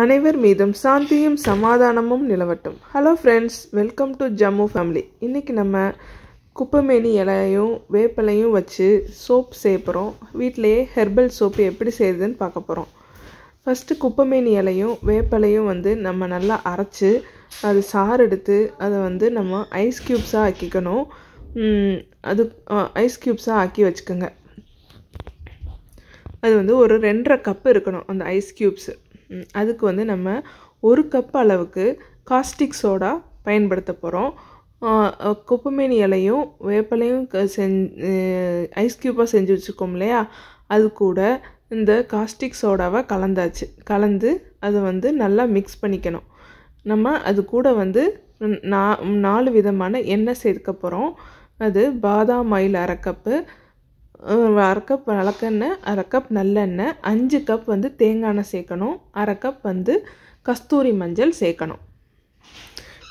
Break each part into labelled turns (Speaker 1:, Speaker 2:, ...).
Speaker 1: அனைவர் மீதும் சாந்தியும் சமாதானமும் நிலவட்டும் hello friends welcome to Jammu family இன்றைக்கி நம்ம குப்பைமேனி இலையும் வேப்பிலையும் வச்சு சோப் செய்ய போகிறோம் வீட்டிலையே ஹெர்பல் சோப்பு எப்படி செய்யுதுன்னு பார்க்க போகிறோம் ஃபஸ்ட்டு குப்பைமேனி இலையும் வேப்பிலையும் வந்து நம்ம நல்லா அரைச்சி அது சாறு எடுத்து அதை வந்து நம்ம ஐஸ் க்யூப்ஸாக ஆக்கிக்கணும் அது ஐஸ் க்யூப்ஸாக ஆக்கி வச்சுக்கோங்க அது வந்து ஒரு ரெண்டரை கப்பு இருக்கணும் அந்த ஐஸ் க்யூப்ஸு அதுக்கு வந்து நம்ம ஒரு கப் அளவுக்கு காஸ்டிக் சோடா பயன்படுத்த போகிறோம் குப்பமேனி இலையும் வேப்பலையும் ஐஸ் க்யூப்பாக செஞ்சு வச்சுருக்கோம் இல்லையா அது கூட இந்த காஸ்டிக் சோடாவை கலந்தாச்சு கலந்து அதை வந்து நல்லா மிக்ஸ் பண்ணிக்கணும் நம்ம அது கூட வந்து நா நாலு விதமான எண்ணெய் சேர்க்க போகிறோம் அது பாதாம் ஆயில் அரை கப்பு அரை கப் விளக்கெண்ணெய் அரை கப் நல்லெண்ணெய் அஞ்சு கப் வந்து தேங்காய் எண்ணெய் சேர்க்கணும் அரை கப் வந்து கஸ்தூரி மஞ்சள் சேர்க்கணும்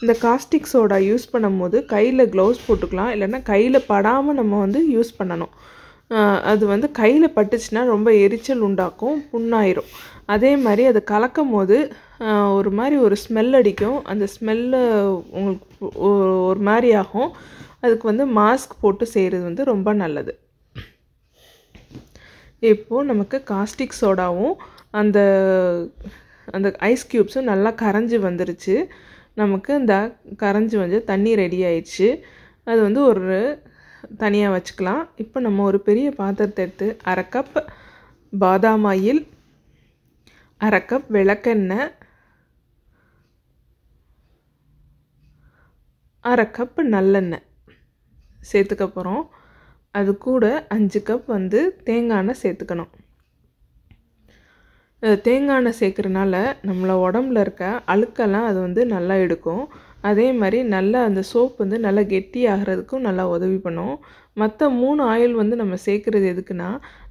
Speaker 1: இந்த காஸ்டிக் சோடா யூஸ் பண்ணும்போது கையில் க்ளவுஸ் போட்டுக்கலாம் இல்லைன்னா கையில் படாமல் நம்ம வந்து யூஸ் பண்ணணும் அது வந்து கையில் பட்டுச்சுன்னா ரொம்ப எரிச்சல் உண்டாக்கும் புண்ணாயிரும் அதே மாதிரி அது கலக்கும் போது ஒரு மாதிரி ஒரு ஸ்மெல் அடிக்கும் அந்த ஸ்மெல்லு உங்களுக்கு ஒரு மாதிரி ஆகும் அதுக்கு வந்து மாஸ்க் போட்டு செய்கிறது வந்து ரொம்ப நல்லது இப்போது நமக்கு காஸ்டிக் சோடாவும் அந்த அந்த ஐஸ் க்யூப்ஸும் நல்லா கரைஞ்சி வந்துருச்சு நமக்கு இந்த கரைஞ்சி வந்து தண்ணி ரெடி ஆயிடுச்சு அது வந்து ஒரு தனியாக வச்சுக்கலாம் இப்போ நம்ம ஒரு பெரிய பாத்திரத்தை எடுத்து அரை கப் பாதாம் ஆயில் அரை கப் விளக்கெண்ணெய் அரை கப் நல்லெண்ணெய் சேர்த்துக்க போகிறோம் அது கூட அஞ்சு கப் வந்து தேங்காய் எண்ணெய் சேர்த்துக்கணும் தேங்காய் எண்ணெய் சேர்க்குறனால நம்மளை உடம்புல இருக்க அழுக்கெல்லாம் அது வந்து நல்லா எடுக்கும் அதே மாதிரி நல்லா அந்த சோப் வந்து நல்லா கெட்டி ஆகிறதுக்கும் நல்லா உதவி பண்ணும் மற்ற மூணு ஆயில் வந்து நம்ம சேர்க்குறது எதுக்குன்னா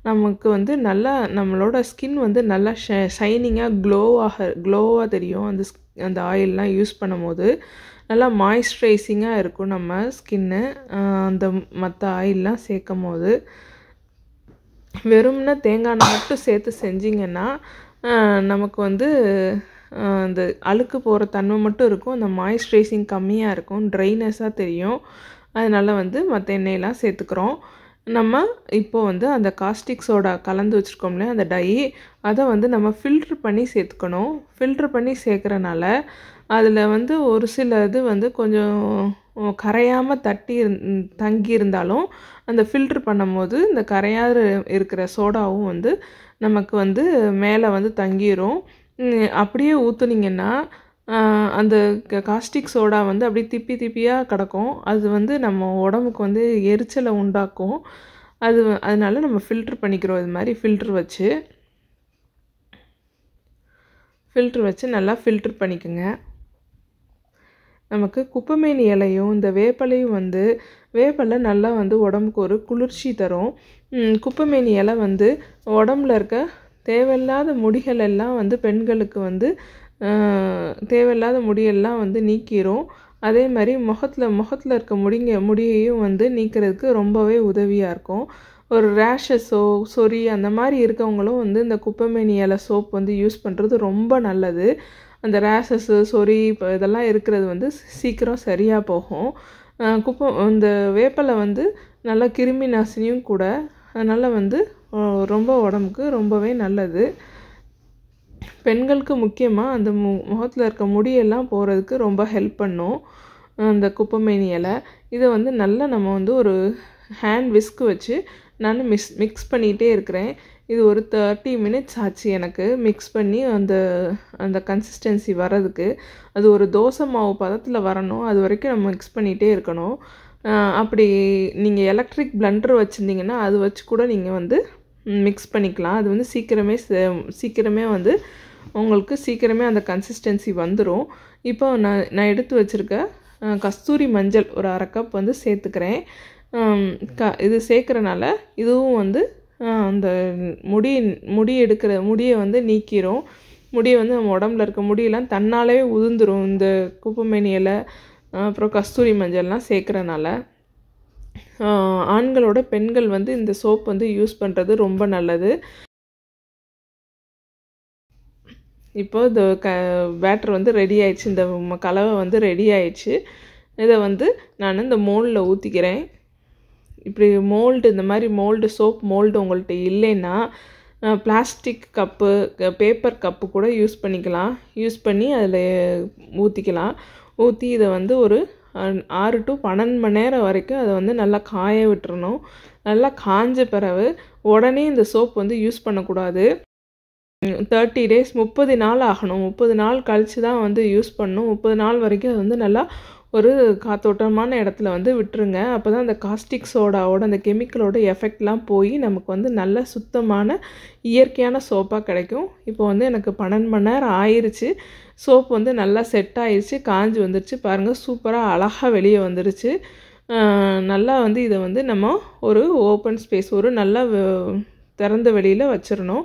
Speaker 1: நமக்கு வந்து நல்லா நம்மளோட ஸ்கின் வந்து நல்லா ஷ ஷைனிங்காக க்ளோவாக க்ளோவாக தெரியும் அந்த அந்த ஆயில்லாம் யூஸ் பண்ணும்போது நல்லா மாய்ஸ்சரைசிங்காக இருக்கும் நம்ம ஸ்கின்னு அந்த மற்ற ஆயில்லாம் சேர்க்கும் போது வெறும்னா தேங்காய் மட்டும் சேர்த்து செஞ்சிங்கன்னா நமக்கு வந்து அந்த அழுக்கு போகிற தன்மை மட்டும் இருக்கும் அந்த மாய்ஸ்சரைசிங் கம்மியாக இருக்கும் ட்ரைனஸாக தெரியும் அதனால் வந்து மற்ற எண்ணெயெல்லாம் சேர்த்துக்கிறோம் நம்ம இப்போது வந்து அந்த காஸ்டிக் சோடா கலந்து வச்சுருக்கோம்ல அந்த டை அதை வந்து நம்ம ஃபில்ட்ரு பண்ணி சேர்த்துக்கணும் ஃபில்ட்ரு பண்ணி சேர்க்குறனால அதில் வந்து ஒரு சில இது வந்து கொஞ்சம் கரையாமல் தட்டி தங்கி இருந்தாலும் அந்த ஃபில்ட்ரு பண்ணும்போது இந்த கரையாறு இருக்கிற சோடாவும் வந்து நமக்கு வந்து மேலே வந்து தங்கிடும் அப்படியே ஊற்றுனீங்கன்னா அந்த காஸ்டிக் சோடா வந்து அப்படியே திப்பி திப்பியாக கிடக்கும் அது வந்து நம்ம உடம்புக்கு வந்து எரிச்சலை உண்டாக்கும் அது அதனால நம்ம ஃபில்ட்ரு பண்ணிக்கிறோம் இது மாதிரி ஃபில்ட்ரு வச்சு ஃபில்ட்ரு வச்சு நல்லா ஃபில்ட்ரு பண்ணிக்கோங்க நமக்கு குப்பைமேனி இலையும் இந்த வேப்பலையும் வந்து வேப்பலை நல்லா வந்து உடம்புக்கு ஒரு குளிர்ச்சி தரும் குப்பைமேனி இலை வந்து உடம்புல இருக்க தேவையில்லாத முடிகள் எல்லாம் வந்து பெண்களுக்கு வந்து தேவையில்லாத முடியெல்லாம் வந்து நீக்கிரும் அதே மாதிரி முகத்தில் முகத்தில் இருக்க முடிங்க முடியையும் வந்து நீக்கிறதுக்கு ரொம்பவே உதவியாக இருக்கும் ஒரு ரேஷஸோ சொறி அந்த மாதிரி இருக்கவங்களும் வந்து இந்த குப்பைமேனி இலை சோப் வந்து யூஸ் பண்ணுறது ரொம்ப நல்லது அந்த ரேஷஸ்ஸு சொறி இப்போ இதெல்லாம் இருக்கிறது வந்து சீக்கிரம் சரியாக போகும் குப்பை இந்த வேப்பலை வந்து நல்லா கிருமி நாசினியும் கூட அதனால் வந்து ரொம்ப உடம்புக்கு ரொம்பவே நல்லது பெண்களுக்கு முக்கியமாக அந்த மு முகத்தில் இருக்க முடியெல்லாம் போகிறதுக்கு ரொம்ப ஹெல்ப் பண்ணும் அந்த குப்பைமேனி இலை இதை வந்து நல்லா நம்ம வந்து ஒரு ஹேண்ட் விஸ்க் வச்சு நான் மிஸ் மிக்ஸ் பண்ணிகிட்டே இருக்கிறேன் இது ஒரு தேர்ட்டி மினிட்ஸ் ஆச்சு எனக்கு மிக்ஸ் பண்ணி அந்த அந்த கன்சிஸ்டன்சி வர்றதுக்கு அது ஒரு தோசை மாவு பதத்தில் வரணும் அது வரைக்கும் நம்ம மிக்ஸ் பண்ணிகிட்டே இருக்கணும் அப்படி நீங்கள் எலக்ட்ரிக் பிளண்டர் வச்சுருந்தீங்கன்னா அது வச்சு கூட நீங்கள் வந்து மிக்ஸ் பண்ணிக்கலாம் அது வந்து சீக்கிரமே சீக்கிரமே வந்து உங்களுக்கு சீக்கிரமே அந்த கன்சிஸ்டன்சி வந்துடும் இப்போ நான் நான் எடுத்து வச்சுருக்க கஸ்தூரி மஞ்சள் ஒரு அரை கப் வந்து சேர்த்துக்கிறேன் க இது சேர்க்குறனால இதுவும் வந்து அந்த முடி முடி எடுக்கிற முடியை வந்து நீக்கிரும் முடியை வந்து நம்ம உடம்புல இருக்க முடியெல்லாம் தன்னாலே உதிர்ந்துடும் இந்த குப்பமேனி இலை அப்புறம் கஸ்தூரி மஞ்சள்லாம் சேர்க்குறனால ஆண்களோட பெண்கள் வந்து இந்த சோப் வந்து யூஸ் பண்ணுறது ரொம்ப நல்லது இப்போ இந்த க பேட்டர் வந்து ரெடி ஆயிடுச்சு இந்த கலவை வந்து ரெடி ஆயிடுச்சு இதை வந்து நான் இந்த மோல்டில் ஊற்றிக்கிறேன் இப்படி மோல்டு இந்த மாதிரி மோல்டு சோப் மோல்டு உங்கள்கிட்ட இல்லைன்னா பிளாஸ்டிக் கப்பு பேப்பர் கப்பு கூட யூஸ் பண்ணிக்கலாம் யூஸ் பண்ணி அதில் ஊற்றிக்கலாம் ஊற்றி இதை வந்து ஒரு ஆறு டு பன்னெண்டு மணி நேரம் வரைக்கும் அதை வந்து நல்லா காய விட்டுறணும் நல்லா காஞ்ச பிறகு உடனே இந்த சோப் வந்து யூஸ் பண்ணக்கூடாது தேர்ட்டி டேஸ் முப்பது நாள் ஆகணும் முப்பது நாள் கழித்து தான் வந்து யூஸ் பண்ணணும் முப்பது நாள் வரைக்கும் அது வந்து நல்லா ஒரு காத்தோட்டமான இடத்துல வந்து விட்டுருங்க அப்போ தான் அந்த காஸ்டிக் சோடாவோட அந்த கெமிக்கலோட எஃபெக்ட்லாம் போய் நமக்கு வந்து நல்ல சுத்தமான இயற்கையான சோப்பாக கிடைக்கும் இப்போ வந்து எனக்கு பன்னெண்டு மணி நேரம் ஆயிடுச்சு சோப் வந்து நல்லா செட் ஆயிடுச்சு காஞ்சி வந்துருச்சு பாருங்கள் சூப்பராக அழகாக வெளியே வந்துருச்சு நல்லா வந்து இதை வந்து நம்ம ஒரு ஓப்பன் ஸ்பேஸ் ஒரு நல்லா திறந்த வெளியில் வச்சிடணும்